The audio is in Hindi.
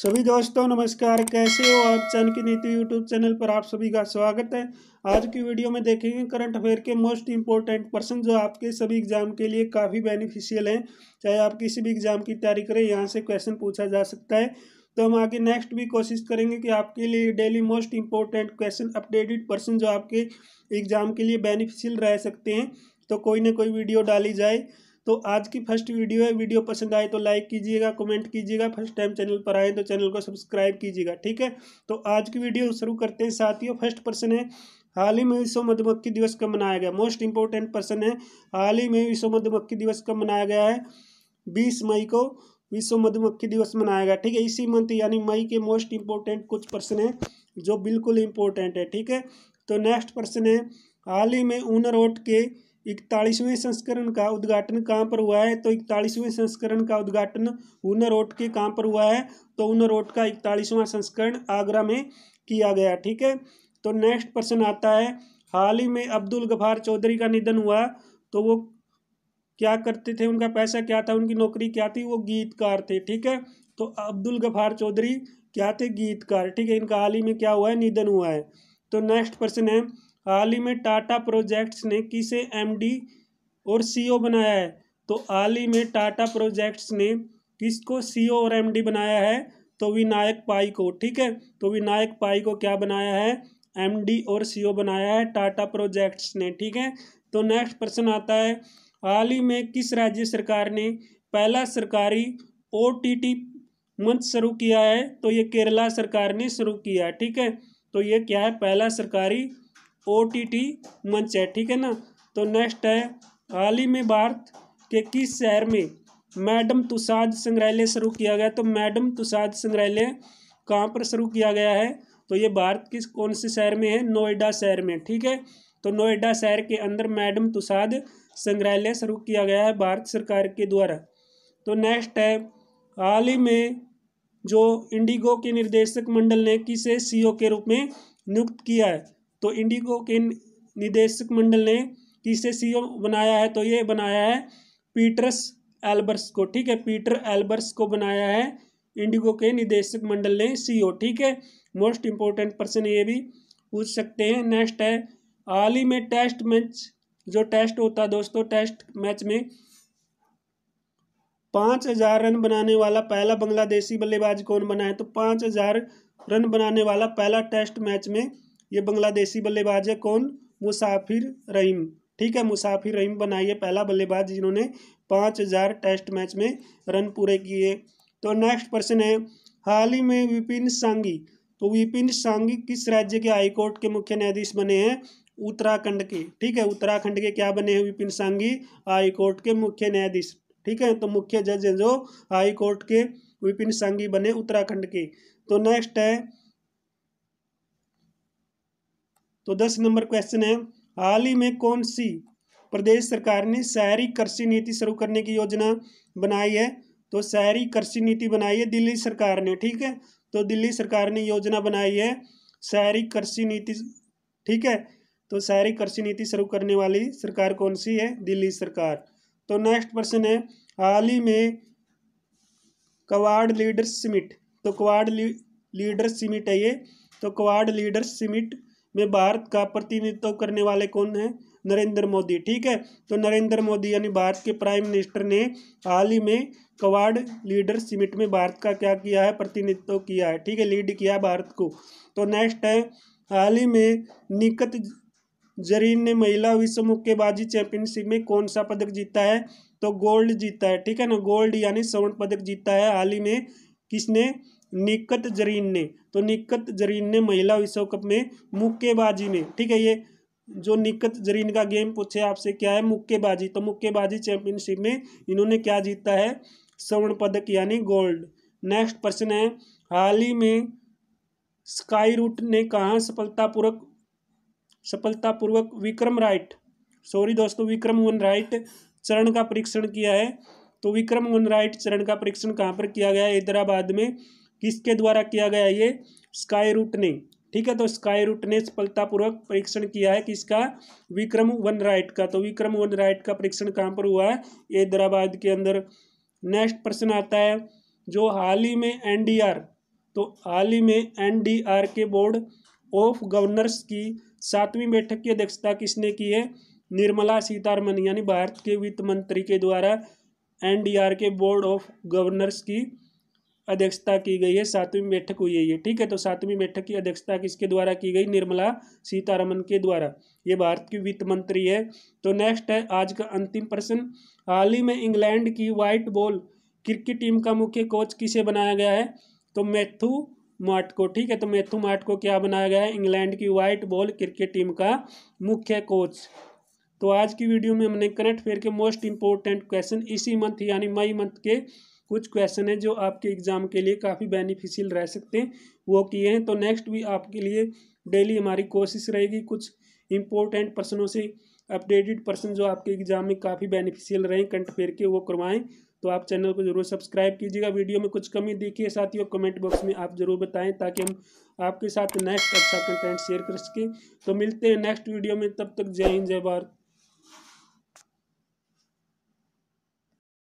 सभी दोस्तों नमस्कार कैसे हो आप चैन की नीति तो यूट्यूब चैनल पर आप सभी का स्वागत है आज की वीडियो में देखेंगे करंट अफेयर के मोस्ट इंपॉर्टेंट पर्सन जो आपके सभी एग्जाम के लिए काफ़ी बेनिफिशियल हैं चाहे आप किसी भी एग्जाम की तैयारी करें यहाँ से क्वेश्चन पूछा जा सकता है तो हम आगे नेक्स्ट भी कोशिश करेंगे कि आपके लिए daily most important question updated person जो आपके एग्जाम के लिए बेनिफिशियल रह सकते हैं तो कोई ना कोई वीडियो डाली जाए तो आज की फर्स्ट वीडियो है वीडियो पसंद आए तो लाइक कीजिएगा कमेंट कीजिएगा फर्स्ट टाइम चैनल पर आए तो चैनल को सब्सक्राइब कीजिएगा ठीक है तो आज की वीडियो शुरू करते हैं साथियों फर्स्ट पर्सन है हाल ही में विश्व मधुमक्खी दिवस कब मनाया गया मोस्ट इंपॉर्टेंट पर्सन है हाल ही में विश्व मधुमक्खी दिवस कब मनाया गया है बीस मई को विश्व मधुमक्खी दिवस मनाया गया ठीक है इसी मंथ यानी मई के मोस्ट इंपॉर्टेंट कुछ पर्सन हैं जो बिल्कुल इम्पोर्टेंट है ठीक है तो नेक्स्ट पर्सन है हाल ही में ऊनर ओट के इकतालीसवें संस्करण का उद्घाटन कहाँ पर हुआ है तो इकतालीसवें संस्करण का उद्घाटन हुनर रोड के कहाँ पर हुआ है तो हुनर रोड का इकतालीसवां संस्करण आगरा में किया गया ठीक है तो नेक्स्ट प्रश्न आता है हाल ही में अब्दुल गफार चौधरी का निधन हुआ तो वो क्या करते थे उनका पैसा क्या था उनकी नौकरी क्या थी वो गीतकार थे ठीक है तो अब्दुल गफार चौधरी क्या थे गीतकार ठीक है इनका हाल ही में क्या हुआ है निधन हुआ है तो नेक्स्ट प्रश्न है हाल ही में टाटा प्रोजेक्ट्स ने किसे एमडी और सीईओ बनाया है तो हाल ही में टाटा प्रोजेक्ट्स ने किसको सीईओ और एमडी बनाया है तो विनायक पाई को ठीक है तो विनायक पाई को क्या बनाया है एमडी और सीईओ बनाया है टाटा प्रोजेक्ट्स ने ठीक है तो नेक्स्ट प्रश्न आता है हाल ही में किस राज्य सरकार ने पहला सरकारी ओ मंच शुरू किया है तो ये केरला सरकार ने शुरू किया ठीक है तो ये क्या है पहला सरकारी ओ टी टी मंच है ठीक है ना तो नेक्स्ट है हाल ही में भारत के किस शहर में मैडम तुषाद संग्रहालय शुरू किया गया तो मैडम तुषाद संग्रहालय कहाँ पर शुरू किया गया है तो ये भारत किस कौन से शहर में है नोएडा शहर में ठीक है तो नोएडा शहर के अंदर मैडम तुषाद संग्रहालय शुरू किया गया है भारत सरकार के द्वारा तो नेक्स्ट है हाल ही में जो इंडिगो के निर्देशक मंडल ने किसे सीईओ e के रूप में नियुक्त किया है तो इंडिगो के निदेशक मंडल ने किसे सीईओ बनाया है तो ये बनाया है पीटर्स एल्बर्स को ठीक है पीटर एल्बर्स को बनाया है इंडिगो के निदेशक मंडल ने सीईओ ठीक है मोस्ट इम्पोर्टेंट पर्सन ये भी पूछ सकते हैं नेक्स्ट है हाल ही में टेस्ट मैच जो टेस्ट होता है दोस्तों टेस्ट मैच में पाँच हजार रन बनाने वाला पहला बांग्लादेशी बल्लेबाज कौन बना है तो पाँच हजार रन बनाने वाला पहला टेस्ट मैच में ये बांग्लादेशी बल्लेबाज है कौन मुसाफिर रहीम ठीक है मुसाफिर रहीम बनाइए पहला बल्लेबाज जिन्होंने पाँच हज़ार टेस्ट मैच में रन पूरे किए तो नेक्स्ट पर्सन है हाल ही में विपिन सांगी तो विपिन सांगी किस राज्य के हाईकोर्ट के मुख्य न्यायाधीश बने हैं उत्तराखंड के ठीक है उत्तराखंड के क्या बने हैं विपिन सांगी हाईकोर्ट के मुख्य न्यायाधीश ठीक है तो मुख्य जज हैं जो हाईकोर्ट के विपिन सांगी बने उत्तराखंड के तो नेक्स्ट है तो दस नंबर क्वेश्चन है हाल ही में कौन सी प्रदेश सरकार ने शहरी कृषि नीति शुरू करने की योजना बनाई है तो शहरी कृषि नीति बनाई है दिल्ली सरकार ने ठीक है तो दिल्ली सरकार ने योजना बनाई है शहरी कृषि नीति ठीक है तो शहरी कृषि नीति शुरू करने वाली सरकार कौन सी है दिल्ली सरकार तो नेक्स्ट प्रश्न है हाल ही में क्वाड लीडर समिट तो क्वाड लीडर समिट है ये तो क्वाड लीडर समिट में भारत का प्रतिनिधित्व करने वाले कौन है नरेंद्र मोदी ठीक है तो नरेंद्र मोदी यानी भारत के प्राइम मिनिस्टर ने हाल ही में कवाड लीडर समिट में भारत का क्या किया है प्रतिनिधित्व किया है ठीक है लीड किया है भारत को तो नेक्स्ट है हाल ही में निकत जरीन ने महिला विश्व मुक्केबाजी चैंपियनशिप में कौन सा पदक जीता है तो गोल्ड जीता है ठीक है ना गोल्ड यानी स्वर्ण पदक जीता है हाल ही में किसने निकत जरीन ने तो निकत जरीन ने महिला विश्व कप में मुक्केबाजी में ठीक है ये जो निकत जरीन का गेम पूछे आपसे क्या है मुक्केबाजी तो मुक्केबाजी चैंपियनशिप में इन्होंने क्या जीता है स्वर्ण पदक यानी गोल्ड नेक्स्ट प्रश्न है हाल ही में स्काई रूट ने कहा सफलतापूर्वक सफलतापूर्वक विक्रम राइट सॉरी दोस्तों विक्रम वन राइट चरण का परीक्षण किया है तो विक्रम ओनराइट चरण का परीक्षण कहाँ पर किया गया हैदराबाद में किसके द्वारा किया गया ये स्काई रूट ने ठीक है तो स्काई रूट ने सफलतापूर्वक परीक्षण किया है किसका विक्रम वन राइट का तो विक्रम वन राइट का परीक्षण कहाँ पर हुआ है हैदराबाद के अंदर नेक्स्ट प्रश्न आता है जो हाल ही में एनडीआर तो हाल ही में एनडीआर के बोर्ड ऑफ गवर्नर्स की सातवीं बैठक की अध्यक्षता किसने की है निर्मला सीतारमन यानी भारत के वित्त मंत्री के द्वारा एनडीआर के बोर्ड ऑफ गवर्नर्स की अध्यक्षता की गई है सातवीं बैठक हुई है ये ठीक है तो सातवीं बैठक की अध्यक्षता किसके द्वारा की गई निर्मला सीतारमन के द्वारा ये भारत की वित्त मंत्री है तो नेक्स्ट है आज का अंतिम प्रश्न हाल ही में इंग्लैंड की व्हाइट बॉल क्रिकेट टीम का मुख्य कोच किसे बनाया गया है तो मैथ्यू मार्ट को ठीक है तो मैथ्यू मार्ट को क्या बनाया गया है इंग्लैंड की व्हाइट बॉल क्रिकेट टीम का मुख्य कोच तो आज की वीडियो में हमने करंट अफेयर के मोस्ट इंपॉर्टेंट क्वेश्चन इसी मंथ यानी मई मंथ के कुछ क्वेश्चन हैं जो आपके एग्ज़ाम के लिए काफ़ी बेनिफिशियल रह सकते हैं वो किए हैं तो नेक्स्ट भी आपके लिए डेली हमारी कोशिश रहेगी कुछ इंपॉर्टेंट पर्सनों से अपडेटेड पर्सन जो आपके एग्ज़ाम में काफ़ी बेनिफिशियल रहें करंट अफेयर के वो करवाएं तो आप चैनल को जरूर सब्सक्राइब कीजिएगा वीडियो में कुछ कमी देखिए साथियों कमेंट बॉक्स में आप ज़रूर बताएं ताकि हम आपके साथ नेक्स्ट अच्छा कंटेंट शेयर कर सकें तो मिलते हैं नेक्स्ट वीडियो में तब तक जय हिंद जय भारत